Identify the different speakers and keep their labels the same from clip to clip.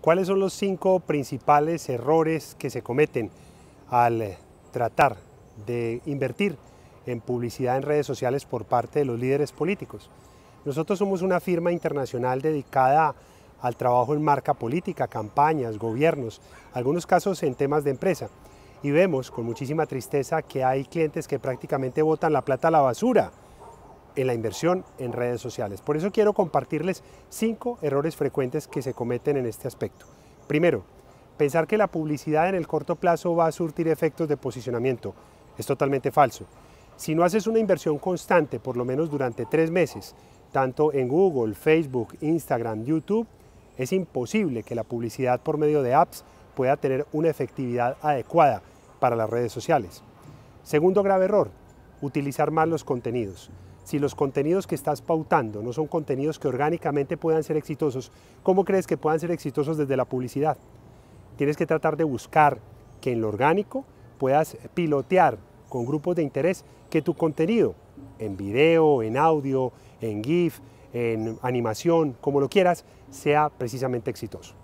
Speaker 1: ¿Cuáles son los cinco principales errores que se cometen al tratar de invertir en publicidad en redes sociales por parte de los líderes políticos? Nosotros somos una firma internacional dedicada al trabajo en marca política, campañas, gobiernos, algunos casos en temas de empresa. Y vemos con muchísima tristeza que hay clientes que prácticamente botan la plata a la basura en la inversión en redes sociales. Por eso quiero compartirles cinco errores frecuentes que se cometen en este aspecto. Primero, pensar que la publicidad en el corto plazo va a surtir efectos de posicionamiento. Es totalmente falso. Si no haces una inversión constante, por lo menos durante tres meses, tanto en Google, Facebook, Instagram, YouTube, es imposible que la publicidad por medio de apps pueda tener una efectividad adecuada para las redes sociales. Segundo grave error, utilizar mal los contenidos si los contenidos que estás pautando no son contenidos que orgánicamente puedan ser exitosos, ¿cómo crees que puedan ser exitosos desde la publicidad? Tienes que tratar de buscar que en lo orgánico puedas pilotear con grupos de interés que tu contenido, en video, en audio, en GIF, en animación, como lo quieras, sea precisamente exitoso.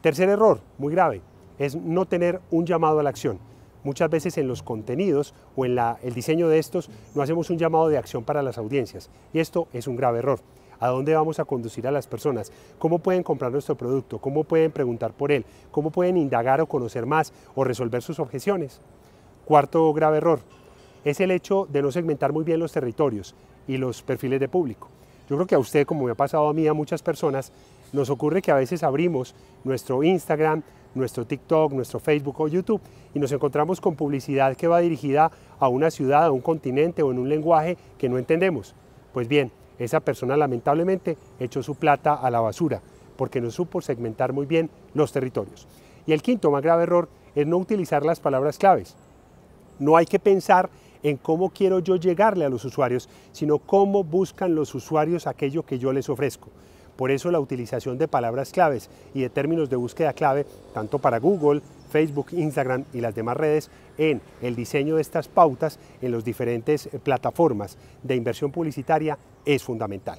Speaker 1: Tercer error, muy grave, es no tener un llamado a la acción. Muchas veces en los contenidos o en el diseño de estos no hacemos un llamado de acción para las audiencias y esto es un grave error. ¿A dónde vamos a conducir a las personas? ¿Cómo pueden comprar nuestro producto? ¿Cómo pueden preguntar por él? ¿Cómo pueden indagar o conocer más o resolver sus objeciones? Cuarto grave error es el hecho de no segmentar muy bien los territorios y los perfiles de público. Yo creo que a usted, como me ha pasado a mí, a muchas personas, nos ocurre que a veces abrimos nuestro Instagram, nuestro TikTok, nuestro Facebook o YouTube y nos encontramos con publicidad que va dirigida a una ciudad, a un continente o en un lenguaje que no entendemos. Pues bien, esa persona lamentablemente echó su plata a la basura porque no supo segmentar muy bien los territorios. Y el quinto más grave error es no utilizar las palabras claves. No hay que pensar en cómo quiero yo llegarle a los usuarios, sino cómo buscan los usuarios aquello que yo les ofrezco. Por eso la utilización de palabras claves y de términos de búsqueda clave, tanto para Google, Facebook, Instagram y las demás redes, en el diseño de estas pautas en las diferentes eh, plataformas de inversión publicitaria es fundamental.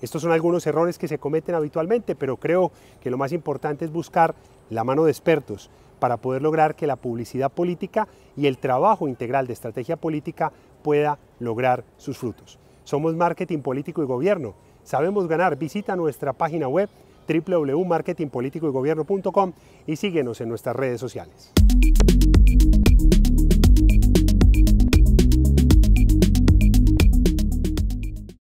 Speaker 1: Estos son algunos errores que se cometen habitualmente, pero creo que lo más importante es buscar la mano de expertos para poder lograr que la publicidad política y el trabajo integral de estrategia política pueda lograr sus frutos. Somos marketing político y gobierno Sabemos ganar. Visita nuestra página web www.marketingpoliticoygobierno.com y síguenos en nuestras redes sociales.